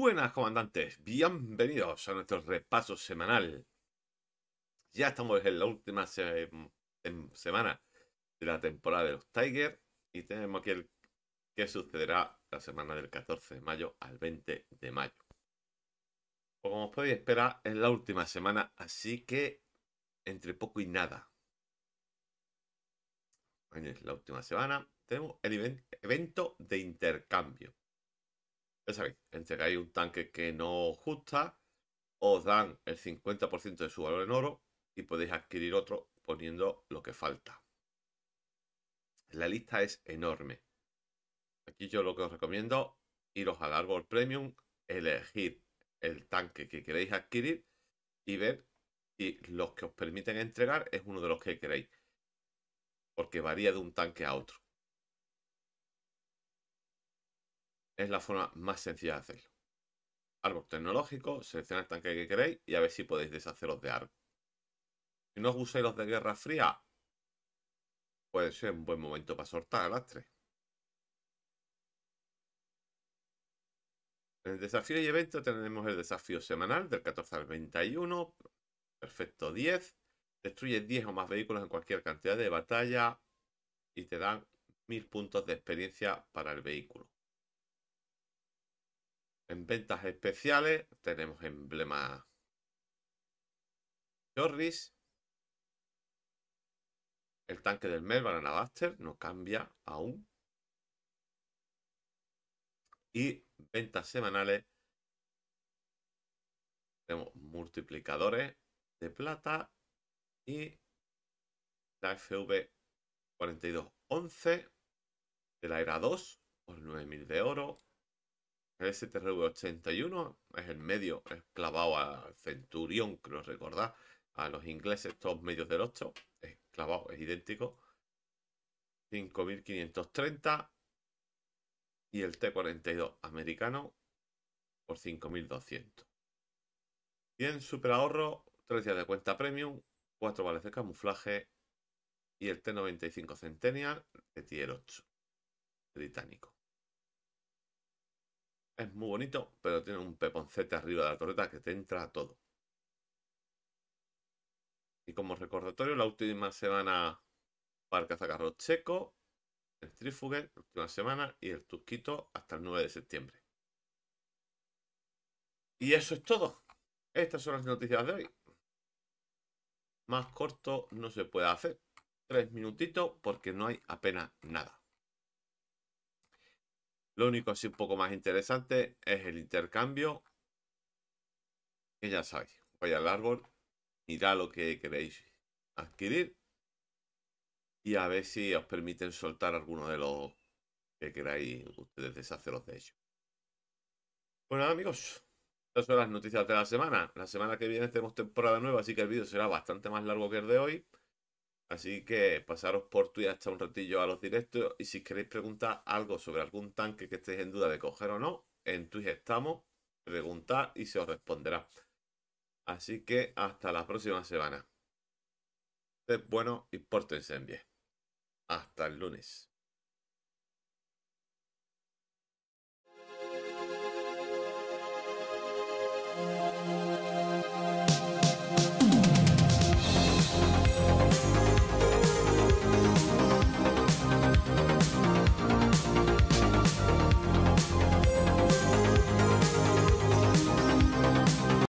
Buenas comandantes, bienvenidos a nuestro repaso semanal. Ya estamos en la última mm, semana de la temporada de los Tigers y tenemos aquí el que sucederá la semana del 14 de mayo al 20 de mayo. Como os podéis esperar, es la última semana, así que entre poco y nada. es la última semana. Tenemos el evento de intercambio sabéis, entregáis un tanque que no os gusta, os dan el 50% de su valor en oro y podéis adquirir otro poniendo lo que falta. La lista es enorme. Aquí yo lo que os recomiendo, iros al árbol premium, elegir el tanque que queréis adquirir y ver si los que os permiten entregar es uno de los que queréis. Porque varía de un tanque a otro. es la forma más sencilla de hacerlo. Árbol tecnológico, seleccionar el tanque que queréis y a ver si podéis deshaceros de árbol. Si no os usáis los de Guerra Fría, puede ser un buen momento para soltar tres En el desafío y evento tenemos el desafío semanal del 14 al 21, perfecto 10, destruye 10 o más vehículos en cualquier cantidad de batalla y te dan 1000 puntos de experiencia para el vehículo. En ventas especiales tenemos emblema Chorris. El tanque del Melba, la no cambia aún. Y ventas semanales. Tenemos multiplicadores de plata y la FV 4211 de la era 2 por 9000 de oro el STRV-81 es el medio, es clavado al Centurión, creo recordar, a los ingleses, todos medios del 8, es clavado, es idéntico. 5530 y el T42 americano por 5200. Bien, super ahorro, 3 días de cuenta premium, 4 vales de camuflaje y el T95 Centennial de tier 8 británico. Es muy bonito, pero tiene un peponcete arriba de la torreta que te entra a todo. Y como recordatorio, la última semana para el cazacarro checo, el Trifuger, la última semana, y el Tusquito hasta el 9 de septiembre. Y eso es todo. Estas son las noticias de hoy. Más corto no se puede hacer. Tres minutitos porque no hay apenas nada. Lo único así un poco más interesante es el intercambio. Que ya sabéis, vaya al árbol, mirad lo que queréis adquirir y a ver si os permiten soltar alguno de los que queráis ustedes deshaceros de ellos. Bueno, amigos, estas son las noticias de la semana. La semana que viene tenemos temporada nueva, así que el vídeo será bastante más largo que el de hoy. Así que pasaros por Twitch hasta un ratillo a los directos y si queréis preguntar algo sobre algún tanque que estéis en duda de coger o no, en Twitch estamos, preguntad y se os responderá. Así que hasta la próxima semana. Sed bueno y pórtense en bien. Hasta el lunes.